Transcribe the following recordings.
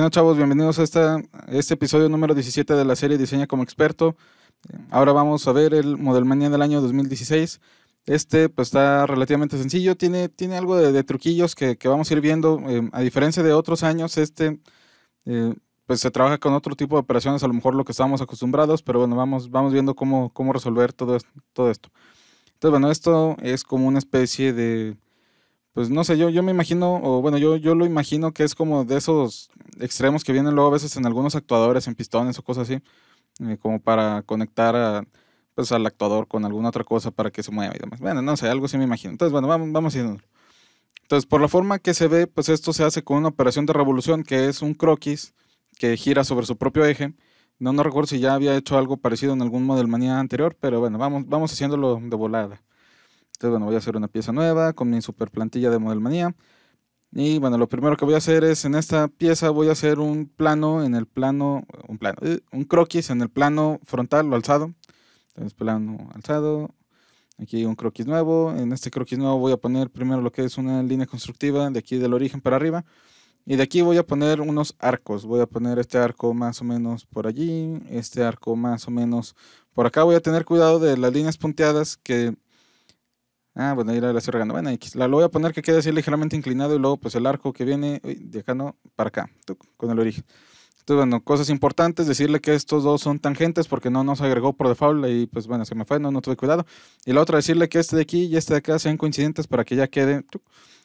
¿Qué chavos? Bienvenidos a, esta, este episodio número 17 de la serie Diseña como Experto. Ahora vamos a ver el Modelmania del año 2016. Este pues, está relativamente sencillo, tiene, tiene algo de, truquillos que, vamos a ir viendo. Eh, a diferencia de otros años, este eh, pues se trabaja con otro tipo de operaciones, a lo mejor lo que estábamos acostumbrados, pero bueno, vamos, vamos viendo cómo, cómo resolver todo, todo esto. Entonces, bueno, esto es como una especie de pues no sé, yo, yo me imagino, o bueno, yo, yo lo imagino que es como de esos extremos que vienen luego a veces en algunos actuadores, en pistones o cosas así, eh, como para conectar pues, al actuador con alguna otra cosa para que se mueva y demás. Bueno, no sé, algo sí me imagino. Entonces, bueno, vamos, vamos haciendo. Entonces, por la forma que se ve, pues esto se hace con una operación de revolución, que es un croquis que gira sobre su propio eje. No, no recuerdo si ya había hecho algo parecido en algún Model Manía anterior, pero bueno, vamos, vamos haciéndolo de volada. Entonces, bueno, voy a hacer una pieza nueva con mi super plantilla de Manía. Y bueno, lo primero que voy a hacer es en esta pieza voy a hacer un plano en el plano, un plano, eh, un croquis en el plano frontal o alzado. Entonces, plano alzado. Aquí un croquis nuevo. En este croquis nuevo voy a poner primero lo que es una línea constructiva de aquí del origen para arriba. Y de aquí voy a poner unos arcos. Voy a poner este arco más o menos por allí, este arco más o menos por acá. Voy a tener cuidado de las líneas punteadas que Ah, bueno, ahí la estoy regando. Bueno, la lo voy a poner que quede así ligeramente inclinado y luego pues el arco que viene de acá no, para acá, con el origen. Entonces, bueno, cosas importantes, decirle que estos dos son tangentes porque no nos agregó por default y pues bueno, se me fue, no, no tuve cuidado. Y la otra, decirle que este de aquí y este de acá sean coincidentes para que ya quede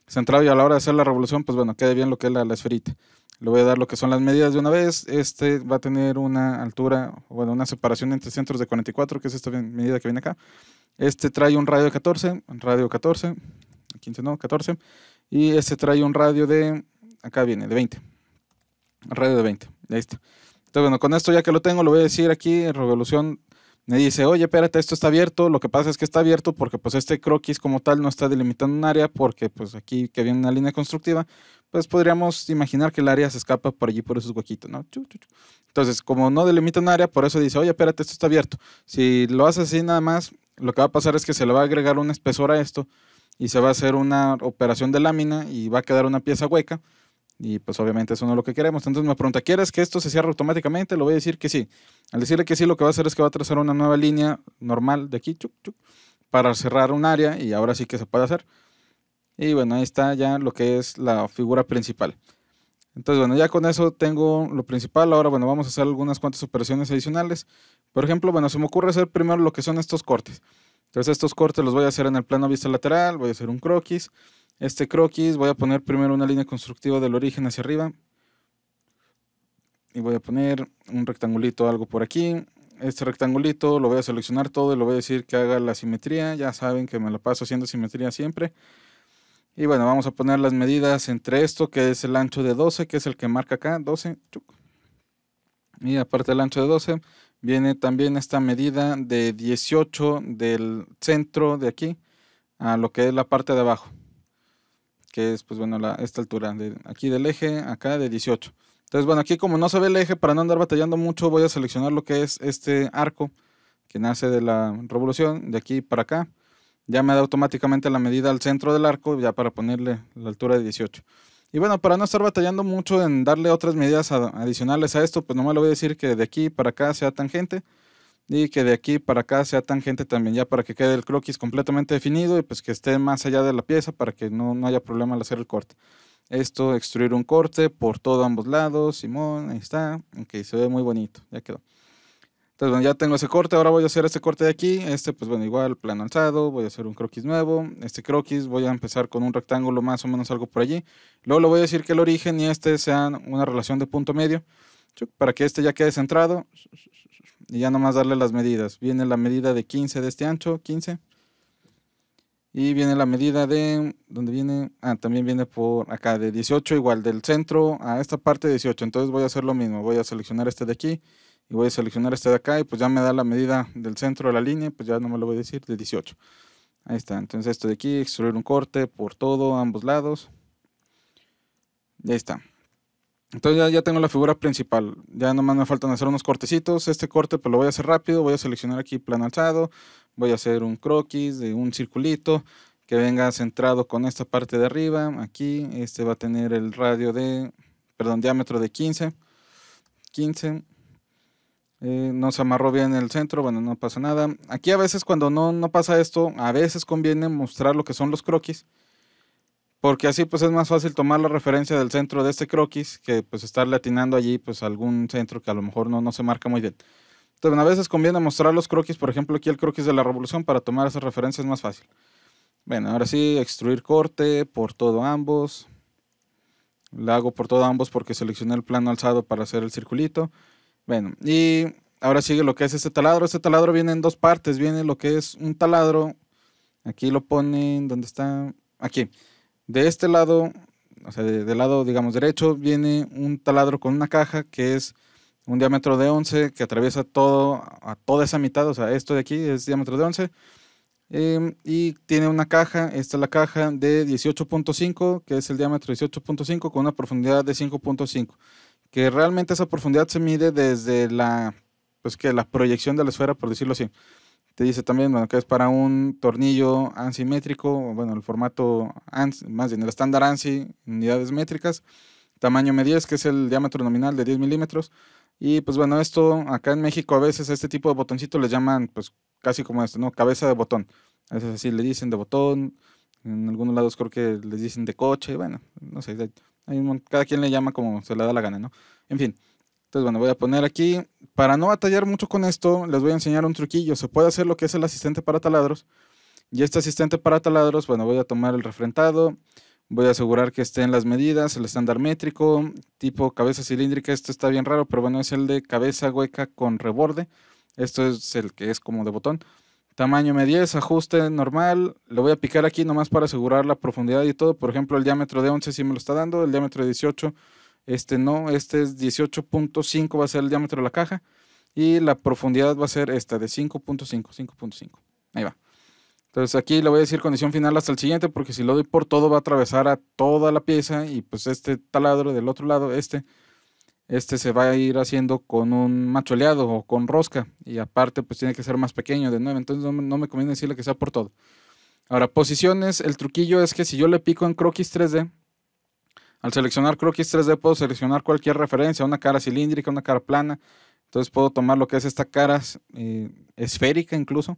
centrado y a la hora de hacer la revolución, pues bueno, quede bien lo que es la, la esferita. Le voy a dar lo que son las medidas de una vez. Este va a tener una altura, bueno, una separación entre centros de 44, que es esta medida que viene acá. Este trae un radio de 14, radio 14, 15 no, 14. Y este trae un radio de, acá viene, de 20. Radio de 20, ahí está. Entonces, bueno, con esto ya que lo tengo, lo voy a decir aquí en Revolución. Me dice, oye, espérate, esto está abierto. Lo que pasa es que está abierto porque pues este croquis como tal no está delimitando un área porque pues aquí que viene una línea constructiva, pues podríamos imaginar que el área se escapa por allí por esos huequitos, ¿no? Entonces, como no delimita un área, por eso dice, oye, espérate, esto está abierto. Si lo haces así nada más, lo que va a pasar es que se le va a agregar un espesor a esto y se va a hacer una operación de lámina y va a quedar una pieza hueca. Y pues obviamente eso no es lo que queremos. Entonces me pregunta, ¿quieres que esto se cierre automáticamente? Le voy a decir que sí. Al decirle que sí, lo que va a hacer es que va a trazar una nueva línea normal de aquí, para cerrar un área y ahora sí que se puede hacer. Y bueno, ahí está ya lo que es la figura principal. Entonces, bueno, ya con eso tengo lo principal. Ahora, bueno, vamos a hacer algunas cuantas operaciones adicionales. Por ejemplo, bueno, se me ocurre hacer primero lo que son estos cortes. Entonces estos cortes los voy a hacer en el plano vista lateral, voy a hacer un croquis. Este croquis voy a poner primero una línea constructiva del origen hacia arriba. Y voy a poner un rectangulito, algo por aquí. Este rectangulito lo voy a seleccionar todo y lo voy a decir que haga la simetría. Ya saben que me la paso haciendo simetría siempre. Y bueno, vamos a poner las medidas entre esto, que es el ancho de 12, que es el que marca acá, 12. Y aparte el ancho de 12, Viene también esta medida de 18 del centro de aquí a lo que es la parte de abajo, que es, pues bueno, esta altura, de aquí del eje, acá de 18. Entonces, bueno, aquí como no se ve el eje, para no andar batallando mucho, voy a seleccionar lo que es este arco que nace de la revolución, de aquí para acá. Ya me da automáticamente la medida al centro del arco, ya para ponerle la altura de 18. Y bueno, para no estar batallando mucho en darle otras medidas adicionales a esto, pues nomás le voy a decir que de aquí para acá sea tangente y que de aquí para acá sea tangente también, ya para que quede el croquis completamente definido y pues que esté más allá de la pieza para que no, haya problema al hacer el corte. Esto, extruir un corte por todos ambos lados, Simón, ahí está, ok, se ve muy bonito, ya quedó. Entonces, bueno, ya tengo ese corte, ahora voy a hacer este corte de aquí, este pues bueno, igual plano alzado, voy a hacer un croquis nuevo, este croquis voy a empezar con un rectángulo más o menos algo por allí, luego le voy a decir que el origen y este sean una relación de punto medio, para que este ya quede centrado y ya nomás darle las medidas, viene la medida de 15 de este ancho, 15, y viene la medida de, ¿dónde viene? Ah, también viene por acá, de 18 igual, del centro a esta parte 18, entonces voy a hacer lo mismo, voy a seleccionar este de aquí, y voy a seleccionar este de acá y pues ya me da la medida del centro de la línea, pues ya no me lo voy a decir, de 18. Ahí está, entonces esto de aquí, extruir un corte por todo, ambos lados. Y ahí está. Entonces ya, tengo la figura principal. Ya nomás me faltan hacer unos cortecitos. Este corte pues lo voy a hacer rápido. Voy a seleccionar aquí plan alzado. Voy a hacer un croquis de un circulito que venga centrado con esta parte de arriba. Aquí este va a tener el radio de, perdón, diámetro de 15. 15. Eh, no se amarró bien el centro, bueno, no pasa nada. Aquí a veces cuando no, no pasa esto, a veces conviene mostrar lo que son los croquis, porque así pues es más fácil tomar la referencia del centro de este croquis que pues estar atinando allí pues algún centro que a lo mejor no, se marca muy bien. Entonces, a veces conviene mostrar los croquis, por ejemplo, aquí el croquis de la revolución para tomar esa referencia es más fácil. Bueno, ahora sí, extruir corte por todo ambos. La hago por todo ambos porque seleccioné el plano alzado para hacer el circulito. Bueno, y ahora sigue lo que es este taladro. Este taladro viene en dos partes. Viene lo que es un taladro. Aquí lo ponen, donde está? Aquí. De este lado, o sea, del lado, digamos, derecho, viene un taladro con una caja que es un diámetro de 11 que atraviesa todo, a toda esa mitad. O sea, esto de aquí es diámetro de 11. Em, y tiene una caja, esta es la caja de 18.5, que es el diámetro 18.5 con una profundidad de 5.5 que realmente esa profundidad se mide desde la, pues que la proyección de la esfera, por decirlo así. Te dice también, bueno, que es para un tornillo ansimétrico, bueno, el formato, ANSI, más bien el estándar ANSI, unidades métricas, tamaño M10, que es el diámetro nominal de 10 milímetros. Y pues bueno, esto acá en México a veces este tipo de botoncito les llaman, pues casi como este ¿no? Cabeza de botón. A veces así le dicen de botón, en algunos lados creo que les dicen de coche, bueno, no sé, cada quien le llama como se le da la gana, ¿no? En fin. Entonces, bueno, voy a poner aquí, para no batallar mucho con esto, les voy a enseñar un truquillo. Se puede hacer lo que es el asistente para taladros. Y este asistente para taladros, bueno, voy a tomar el refrentado, voy a asegurar que estén las medidas, el estándar métrico, tipo cabeza cilíndrica, esto está bien raro, pero bueno, es el de cabeza hueca con reborde. Esto es el que es como de botón. Tamaño M10, ajuste normal. lo voy a picar aquí nomás para asegurar la profundidad y todo. Por ejemplo, el diámetro de 11 sí me lo está dando, el diámetro de 18, este no, este es 18.5 va a ser el diámetro de la caja. Y la profundidad va a ser esta, de 5.5, 5.5. Ahí va. Entonces aquí le voy a decir condición final hasta el siguiente, porque si lo doy por todo va a atravesar a toda la pieza y pues este taladro del otro lado, este, este se va a ir haciendo con un macholeado o con rosca y aparte pues tiene que ser más pequeño de nuevo, entonces no, me conviene decirle que sea por todo. Ahora, posiciones, el truquillo es que si yo le pico en croquis 3D, al seleccionar croquis 3D puedo seleccionar cualquier referencia, una cara cilíndrica, una cara plana, entonces puedo tomar lo que es esta cara eh, esférica incluso,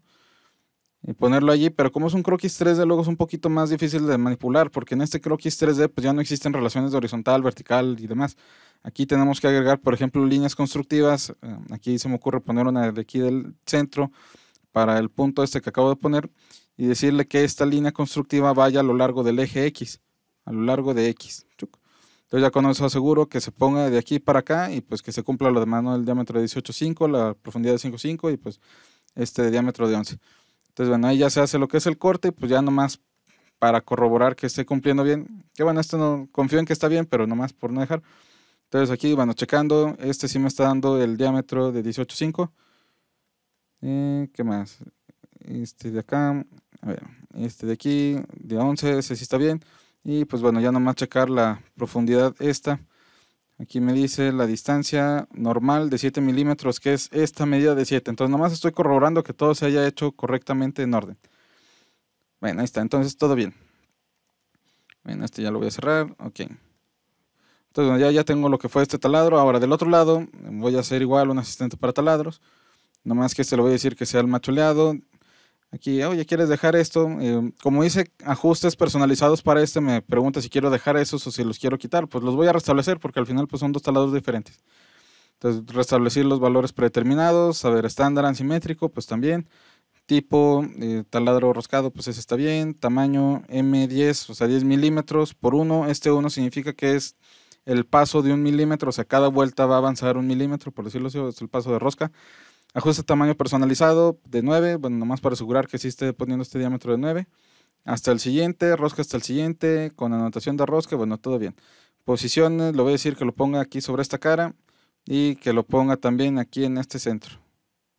y ponerlo allí, pero como es un croquis 3D, luego es un poquito más difícil de manipular, porque en este croquis 3D pues ya no existen relaciones de horizontal, vertical y demás. Aquí tenemos que agregar, por ejemplo, líneas constructivas. Eh, aquí se me ocurre poner una de aquí del centro para el punto este que acabo de poner y decirle que esta línea constructiva vaya a lo largo del eje X, a lo largo de X. Entonces ya con eso aseguro que se ponga de aquí para acá y pues que se cumpla lo demás, ¿no? El diámetro de 18.5, la profundidad de 5.5 y pues este diámetro de 11. Entonces, bueno, ahí ya se hace lo que es el corte pues ya nomás para corroborar que esté cumpliendo bien. Que bueno, esto no confío en que está bien, pero nomás por no dejar. Entonces aquí, bueno, checando, este sí me está dando el diámetro de 18.5. Eh, ¿Qué más? Este de acá, a ver, este de aquí, de 11, ese sí está bien. Y pues bueno, ya nomás checar la profundidad esta. Aquí me dice la distancia normal de 7 milímetros, que es esta medida de 7. Entonces, nomás estoy corroborando que todo se haya hecho correctamente en orden. Bueno, ahí está. Entonces, todo bien. Bueno, este ya lo voy a cerrar. Ok. Entonces, ya, ya tengo lo que fue este taladro. Ahora, del otro lado, voy a hacer igual un asistente para taladros. Nomás que este lo voy a decir que sea el machuleado. Aquí, oye, ¿quieres dejar esto? Em, como dice, ajustes personalizados para este, me pregunta si quiero dejar esos o si los quiero quitar. Pues los voy a restablecer porque al final pues, son dos talados diferentes. Entonces, restablecer los valores predeterminados, saber estándar, asimétrico, pues también. Tipo, eh, taladro roscado, pues ese está bien. Tamaño M10, o sea, 10 milímetros por 1. Este 1 significa que es el paso de un milímetro, o sea, cada vuelta va a avanzar un milímetro, por decirlo así, es el paso de rosca. Ajuste tamaño personalizado de 9, bueno, nomás para asegurar que sí esté poniendo este diámetro de 9. Hasta el siguiente, rosca hasta el siguiente, con anotación de rosca, bueno, todo bien. Posiciones, le voy a decir que lo ponga aquí sobre esta cara y que lo ponga también aquí en este centro.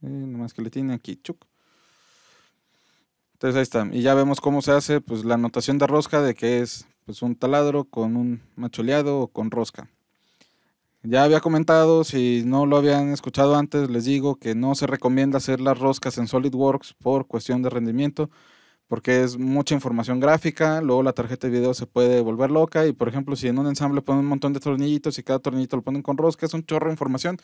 Eh, nomás que le tiene aquí, chuc. Entonces ahí está. Y ya vemos cómo se hace pues, la anotación de rosca de que es pues, un taladro con un macholeado o con rosca. Ya había comentado, si no lo habían escuchado antes, les digo que no se recomienda hacer las roscas en SolidWorks por cuestión de rendimiento, porque es mucha información gráfica, luego la tarjeta de video se puede volver loca y por ejemplo si en un ensamble ponen un montón de tornillitos y cada tornillito lo ponen con rosca, es un chorro de información.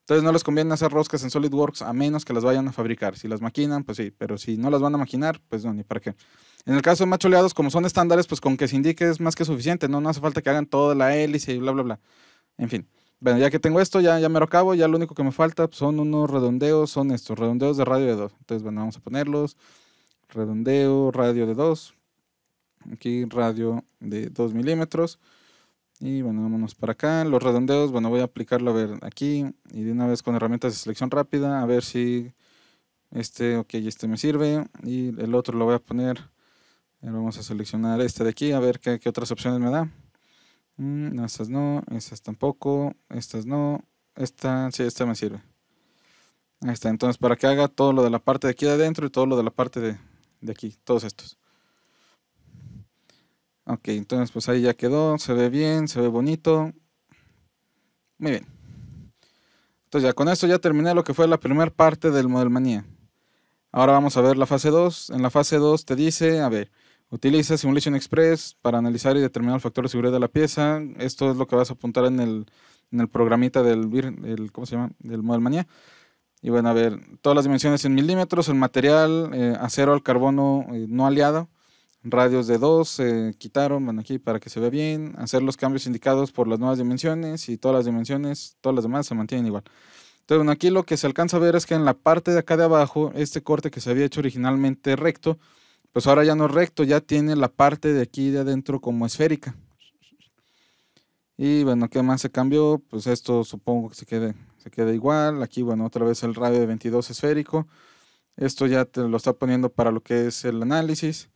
Entonces no les conviene hacer roscas en SolidWorks a menos que las vayan a fabricar. Si las maquinan, pues sí, pero si no las van a maquinar, pues no, ni para qué. En el caso de macholeados, como son estándares, pues con que se indique es más que suficiente, no, no hace falta que hagan toda la hélice y bla, bla, bla. En fin. Bueno, ya que tengo esto, ya, ya me lo acabo. Ya lo único que me falta pues, son unos redondeos, son estos redondeos de radio de 2. Entonces, bueno, vamos a ponerlos. Redondeo, radio de 2. Aquí radio de 2 milímetros. Y bueno, vámonos para acá. Los redondeos, bueno, voy a aplicarlo a ver aquí. Y de una vez con herramientas de selección rápida, a ver si este, ok, este me sirve. Y el otro lo voy a poner. Vamos a seleccionar este de aquí, a ver qué, qué otras opciones me da. Mm, no, estas no, estas tampoco, estas no, esta, sí, esta me sirve. Ahí está, entonces para que haga todo lo de la parte de aquí de adentro y todo lo de la parte de, de aquí, todos estos. Ok, entonces pues ahí ya quedó, se ve bien, se ve bonito. Muy bien. Entonces ya con esto ya terminé lo que fue la primera parte del Model Manía. Ahora vamos a ver la fase 2. En la fase 2 te dice, a ver, Utiliza Simulation Express para analizar y determinar el factor de seguridad de la pieza. Esto es lo que vas a apuntar en el, en el programita del, ¿cómo se llama? del Model Manía. Y van a ver todas las dimensiones en milímetros, el material, eh, acero al carbono eh, no aliado, radios de 2, se eh, quitaron, van aquí para que se vea bien, hacer los cambios indicados por las nuevas dimensiones y todas las dimensiones, todas las demás se mantienen igual. Entonces, bueno, aquí lo que se alcanza a ver es que en la parte de acá de abajo, este corte que se había hecho originalmente recto, pues ahora ya no es recto, ya tiene la parte de aquí de adentro como esférica. Y bueno, ¿qué más se cambió? Pues esto supongo que se quede, se igual. Aquí, bueno, otra vez el radio de 22 esférico. Esto ya te lo está poniendo para lo que es el análisis.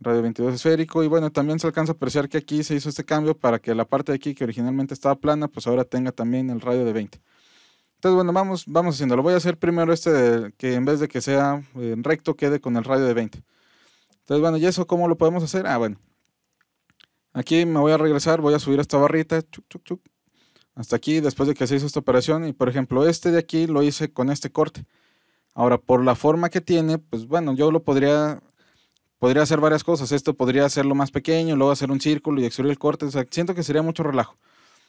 Radio 22 esférico. Y bueno, también se alcanza a apreciar que aquí se hizo este cambio para que la parte de aquí que originalmente estaba plana, pues ahora tenga también el radio de 20. Entonces, bueno, vamos, vamos haciendo. Lo voy a hacer primero este que en vez de que sea eh, recto, quede con el radio de 20. Entonces, bueno, ¿y eso cómo lo podemos hacer? Ah, bueno. Aquí me voy a regresar, voy a subir esta barrita, chuc, chuc, chuc, hasta aquí, después de que se hizo esta operación. Y por ejemplo, este de aquí lo hice con este corte. Ahora, por la forma que tiene, pues bueno, yo lo podría, podría hacer varias cosas. Esto podría hacerlo más pequeño, luego hacer un círculo y extruir el corte. O sea, siento que sería mucho relajo.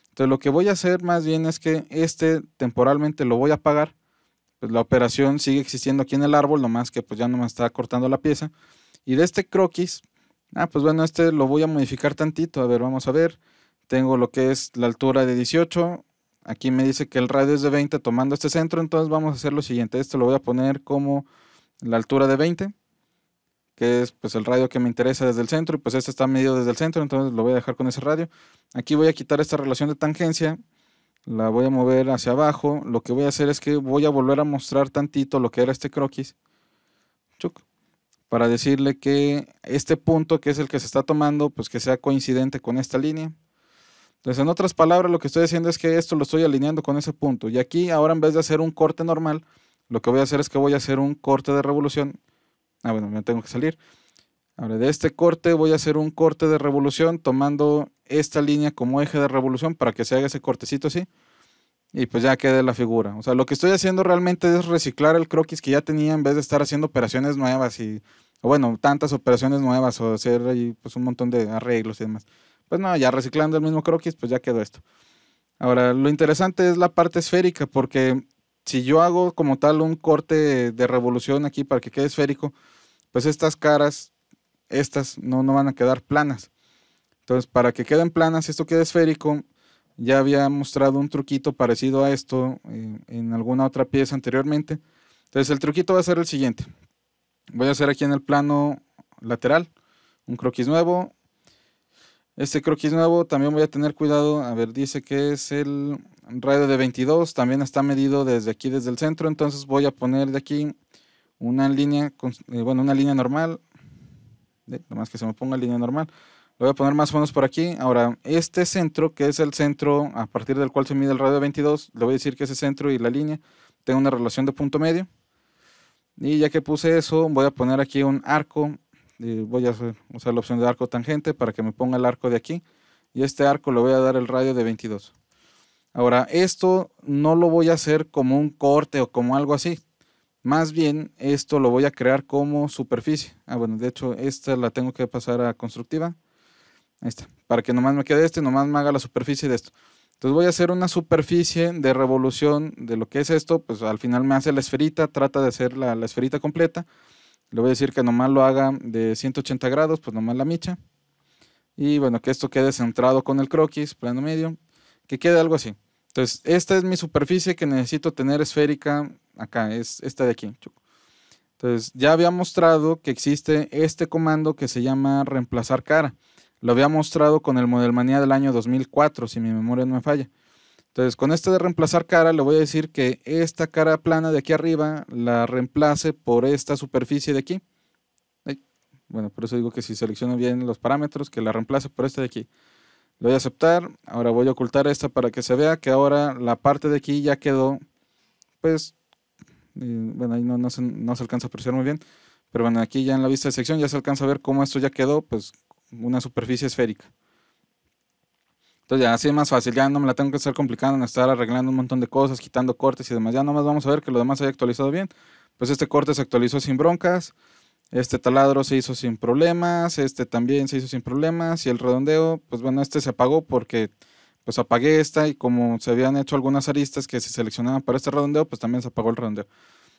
Entonces, lo que voy a hacer más bien es que este temporalmente lo voy a apagar. Pues, la operación sigue existiendo aquí en el árbol, nomás que pues ya no me está cortando la pieza. Y de este croquis, ah, pues bueno, este lo voy a modificar tantito. A ver, vamos a ver. Tengo lo que es la altura de 18. Aquí me dice que el radio es de 20 tomando este centro. Entonces vamos a hacer lo siguiente. Esto lo voy a poner como la altura de 20 que es pues el radio que me interesa desde el centro, y pues este está medido desde el centro, entonces lo voy a dejar con ese radio. Aquí voy a quitar esta relación de tangencia, la voy a mover hacia abajo, lo que voy a hacer es que voy a volver a mostrar tantito lo que era este croquis. Chuc para decirle que este punto que es el que se está tomando, pues que sea coincidente con esta línea. Entonces, en otras palabras, lo que estoy haciendo es que esto lo estoy alineando con ese punto. Y aquí, ahora en vez de hacer un corte normal, lo que voy a hacer es que voy a hacer un corte de revolución. Ah, bueno, me tengo que salir. Ahora, de este corte voy a hacer un corte de revolución tomando esta línea como eje de revolución para que se haga ese cortecito así. Y pues ya quede la figura. O sea, lo que estoy haciendo realmente es reciclar el croquis que ya tenía en vez de estar haciendo operaciones nuevas y, bueno, tantas operaciones nuevas o hacer ahí pues un montón de arreglos y demás. Pues no, ya reciclando el mismo croquis, pues ya quedó esto. Ahora, lo interesante es la parte esférica, porque si yo hago como tal un corte de revolución aquí para que quede esférico, pues estas caras, estas no, no van a quedar planas. Entonces, para que queden planas, esto quede esférico, ya había mostrado un truquito parecido a esto eh, en, alguna otra pieza anteriormente. Entonces el truquito va a ser el siguiente. Voy a hacer aquí en el plano lateral un croquis nuevo. Este croquis nuevo también voy a tener cuidado. A ver, dice que es el radio de 22. También está medido desde aquí, desde el centro. Entonces voy a poner de aquí una línea, eh, bueno, una línea normal. Nomás que se me ponga línea normal voy a poner más fondos por aquí. Ahora, este centro, que es el centro a partir del cual se mide el radio de 22, le voy a decir que ese centro y la línea tengan una relación de punto medio. Y ya que puse eso, voy a poner aquí un arco. voy a usar la opción de arco tangente para que me ponga el arco de aquí. Y este arco le voy a dar el radio de 22. Ahora, esto no lo voy a hacer como un corte o como algo así. Más bien, esto lo voy a crear como superficie. Ah, bueno, de hecho, esta la tengo que pasar a constructiva. Ahí Para que nomás me quede este, nomás me haga la superficie de esto. Entonces voy a hacer una superficie de revolución de lo que es esto. Pues al final me hace la esferita, trata de hacer la, la esferita completa. Le voy a decir que nomás lo haga de 180 grados, pues nomás la micha. Y bueno, que esto quede centrado con el croquis, plano medio. Que quede algo así. Entonces, esta es mi superficie que necesito tener esférica acá, es esta de aquí. Entonces, ya había mostrado que existe este comando que se llama reemplazar cara. Lo había mostrado con el Modelmanía del año 2004, si mi memoria no me falla. Entonces, con este de reemplazar cara, le voy a decir que esta cara plana de aquí arriba la reemplace por esta superficie de aquí. Bueno, por eso digo que si selecciono bien los parámetros, que la reemplace por esta de aquí. Lo voy a aceptar. Ahora voy a ocultar esta para que se vea que ahora la parte de aquí ya quedó, pues, bueno, ahí no, se, no se alcanza a apreciar muy bien. Pero bueno, aquí ya en la vista de sección ya se alcanza a ver cómo esto ya quedó, pues, una superficie esférica. Entonces ya así es más fácil, ya no me la tengo que estar complicando en estar arreglando un montón de cosas, quitando cortes y demás. Ya nomás vamos a ver que lo demás se haya actualizado bien. Pues este corte se actualizó sin broncas, este taladro se hizo sin problemas, este también se hizo sin problemas y el redondeo, pues bueno, este se apagó porque pues apagué esta y como se habían hecho algunas aristas que se seleccionaban para este redondeo, pues también se apagó el redondeo.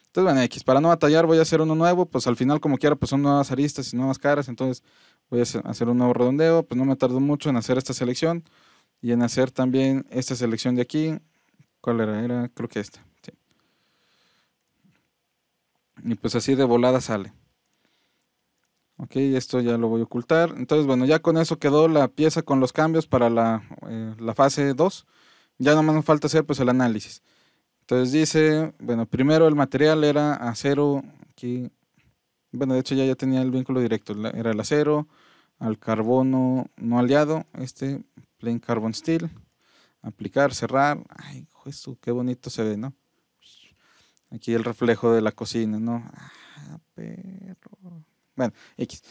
Entonces, bueno, X, para no batallar voy a hacer uno nuevo, pues al final como quiera, pues son nuevas aristas y nuevas caras, entonces voy a hacer un nuevo redondeo, pues no me tardó mucho en hacer esta selección y en hacer también esta selección de aquí. ¿Cuál era? Era creo que esta. Y pues así de volada sale. Ok, esto ya lo voy a ocultar. Entonces, bueno, ya con eso quedó la pieza con los cambios para la, eh, fase 2. Ya más nos falta hacer pues el análisis. Entonces dice, bueno, primero el material era acero, aquí bueno, de hecho ya, ya tenía el vínculo directo. Era el acero, al carbono no aliado, este, plain carbon steel, aplicar, cerrar. Ay, qué bonito se ve, ¿no? Aquí el reflejo de la cocina, ¿no? Ah, bueno, X.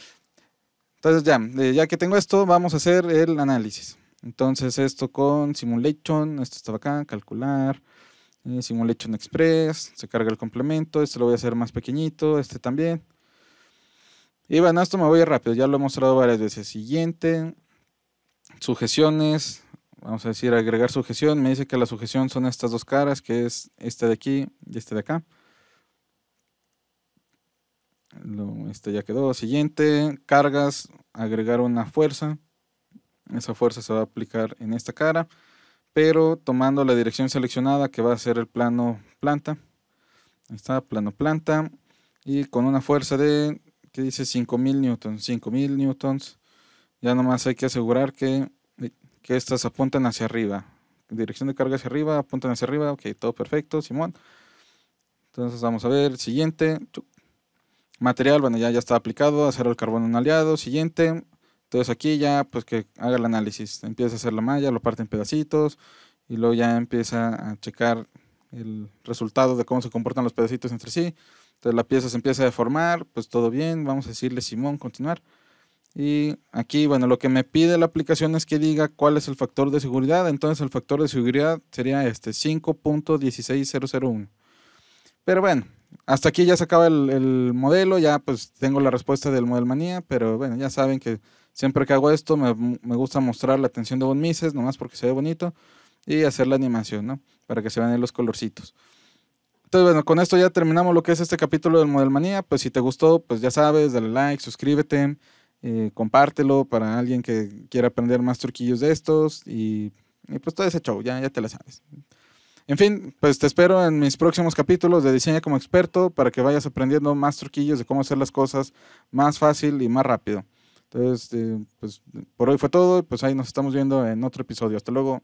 Entonces ya, eh, ya que tengo esto, vamos a hacer el análisis. Entonces esto con Simulation, esto estaba acá, calcular, eh, Simulation Express, se carga el complemento, este lo voy a hacer más pequeñito, este también. Y bueno, esto me voy rápido, ya lo he mostrado varias veces. Siguiente, sujeciones, vamos a decir agregar sujeción. Me dice que la sujeción son estas dos caras, que es esta de aquí y este de acá. Este ya quedó. Siguiente, cargas, agregar una fuerza. Esa fuerza se va a aplicar en esta cara, pero tomando la dirección seleccionada que va a ser el plano planta. Ahí está, plano planta. Y con una fuerza de dice 5000 newtons, 5000 newtons. Ya nomás hay que asegurar que, que estas apuntan hacia arriba. Dirección de carga hacia arriba, apuntan hacia arriba. Ok, todo perfecto, Simón. Entonces vamos a ver, siguiente. Material, bueno, ya, ya está aplicado, acero el carbono un aliado, siguiente. Entonces aquí ya, pues que haga el análisis. Empieza a hacer la malla, lo parte en pedacitos y luego ya empieza a checar el resultado de cómo se comportan los pedacitos entre sí. Entonces la pieza se empieza a deformar, pues todo bien, vamos a decirle Simón, continuar. Y aquí, bueno, lo que me pide la aplicación es que diga cuál es el factor de seguridad. Entonces el factor de seguridad sería este 5.16001. Pero bueno, hasta aquí ya se acaba el, modelo, ya pues tengo la respuesta del model manía, pero bueno, ya saben que siempre que hago esto me, gusta mostrar la atención de Von Mises, nomás porque se ve bonito, y hacer la animación, ¿no? Para que se vean los colorcitos. Entonces, bueno, con esto ya terminamos lo que es este capítulo del Manía. Pues si te gustó, pues ya sabes, dale like, suscríbete, eh, compártelo para alguien que quiera aprender más truquillos de estos y, pues todo ese show, ya, ya te la sabes. En fin, pues te espero en mis próximos capítulos de Diseña como experto para que vayas aprendiendo más truquillos de cómo hacer las cosas más fácil y más rápido. Entonces, eh, pues por hoy fue todo, y pues ahí nos estamos viendo en otro episodio. Hasta luego.